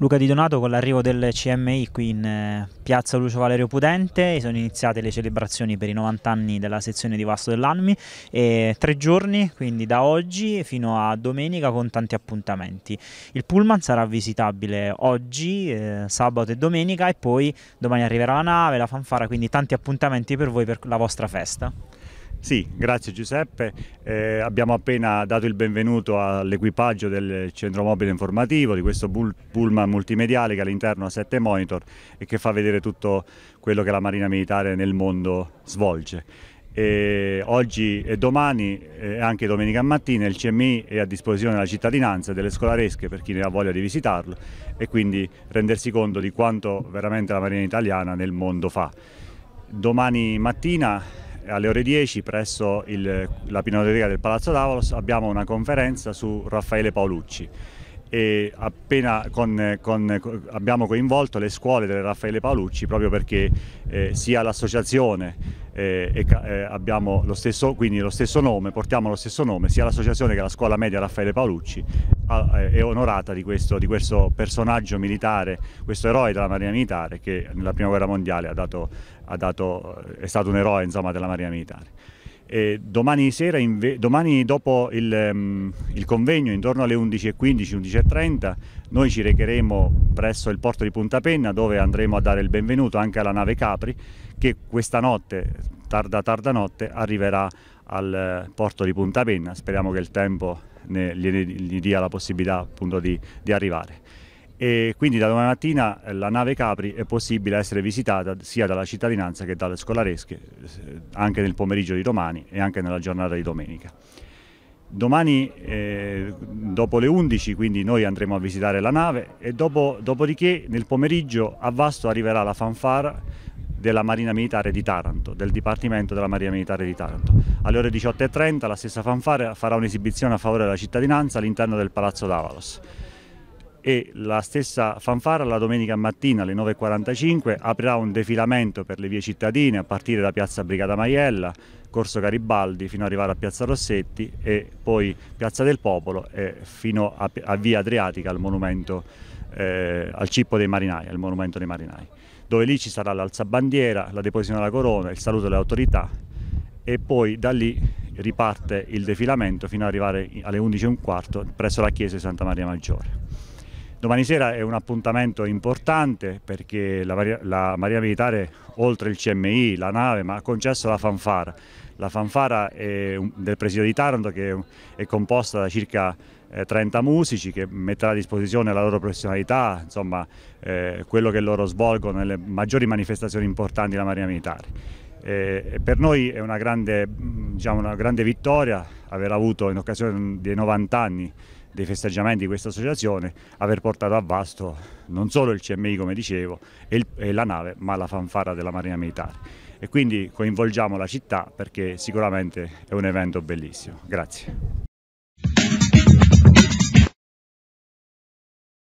Luca Di Donato con l'arrivo del CMI qui in eh, piazza Lucio Valerio Pudente sono iniziate le celebrazioni per i 90 anni della sezione di Vasto dell'Anmi e tre giorni quindi da oggi fino a domenica con tanti appuntamenti il pullman sarà visitabile oggi eh, sabato e domenica e poi domani arriverà la nave la fanfara quindi tanti appuntamenti per voi per la vostra festa sì, grazie Giuseppe. Eh, abbiamo appena dato il benvenuto all'equipaggio del centro mobile informativo di questo pullman multimediale che all'interno ha sette monitor e che fa vedere tutto quello che la Marina Militare nel mondo svolge. E oggi e domani e anche domenica mattina il CMI è a disposizione della cittadinanza e delle scolaresche per chi ne ha voglia di visitarlo e quindi rendersi conto di quanto veramente la Marina italiana nel mondo fa. Domani mattina alle ore 10 presso il, la Pinacoteca del Palazzo d'Avolos abbiamo una conferenza su Raffaele Paolucci e appena con, con, abbiamo coinvolto le scuole delle Raffaele Paolucci proprio perché eh, sia l'associazione eh, eh, abbiamo lo stesso, quindi lo stesso nome, portiamo lo stesso nome sia l'associazione che la scuola media Raffaele Paolucci è onorata di questo, di questo, personaggio militare, questo eroe della Marina Militare che nella Prima Guerra Mondiale ha dato, ha dato, è stato un eroe insomma, della Marina Militare. E domani, sera, domani dopo il, um, il, convegno, intorno alle 11.15, 11.30, noi ci recheremo presso il porto di Punta Penna dove andremo a dare il benvenuto anche alla nave Capri che questa notte tarda tarda notte arriverà al eh, porto di Punta Penna, speriamo che il tempo ne, gli, dia la possibilità appunto di, di arrivare. E quindi da domani mattina eh, la nave Capri è possibile essere visitata sia dalla cittadinanza che dalle scolaresche, eh, anche nel pomeriggio di domani e anche nella giornata di domenica. Domani eh, dopo le 11 quindi noi andremo a visitare la nave e dopo, dopodiché nel pomeriggio a Vasto arriverà la fanfara della Marina Militare di Taranto, del Dipartimento della Marina Militare di Taranto. Alle ore 18.30 la stessa fanfare farà un'esibizione a favore della cittadinanza all'interno del Palazzo d'Avalos e la stessa fanfara la domenica mattina alle 9.45 aprirà un defilamento per le vie cittadine a partire da Piazza Brigata Maiella, Corso Garibaldi fino ad arrivare a Piazza Rossetti e poi Piazza del Popolo e fino a, a Via Adriatica al monumento eh, al Cippo dei Marinai, al monumento dei Marinai, dove lì ci sarà l'alzabandiera, la deposizione della corona, il saluto delle autorità e poi da lì riparte il defilamento fino ad arrivare alle 11.15 presso la chiesa di Santa Maria Maggiore. Domani sera è un appuntamento importante perché la, la Maria Militare, oltre il CMI, la nave, ma ha concesso la fanfara. La fanfara un, del presidio di Taranto che è composta da circa 30 eh, musici che metterà a disposizione la loro professionalità, insomma eh, quello che loro svolgono nelle maggiori manifestazioni importanti della Marina Militare. Eh, per noi è una grande, diciamo, una grande vittoria aver avuto in occasione dei 90 anni dei festeggiamenti di questa associazione, aver portato a vasto non solo il CMI come dicevo e, il, e la nave ma la fanfara della Marina Militare e quindi coinvolgiamo la città perché sicuramente è un evento bellissimo. Grazie.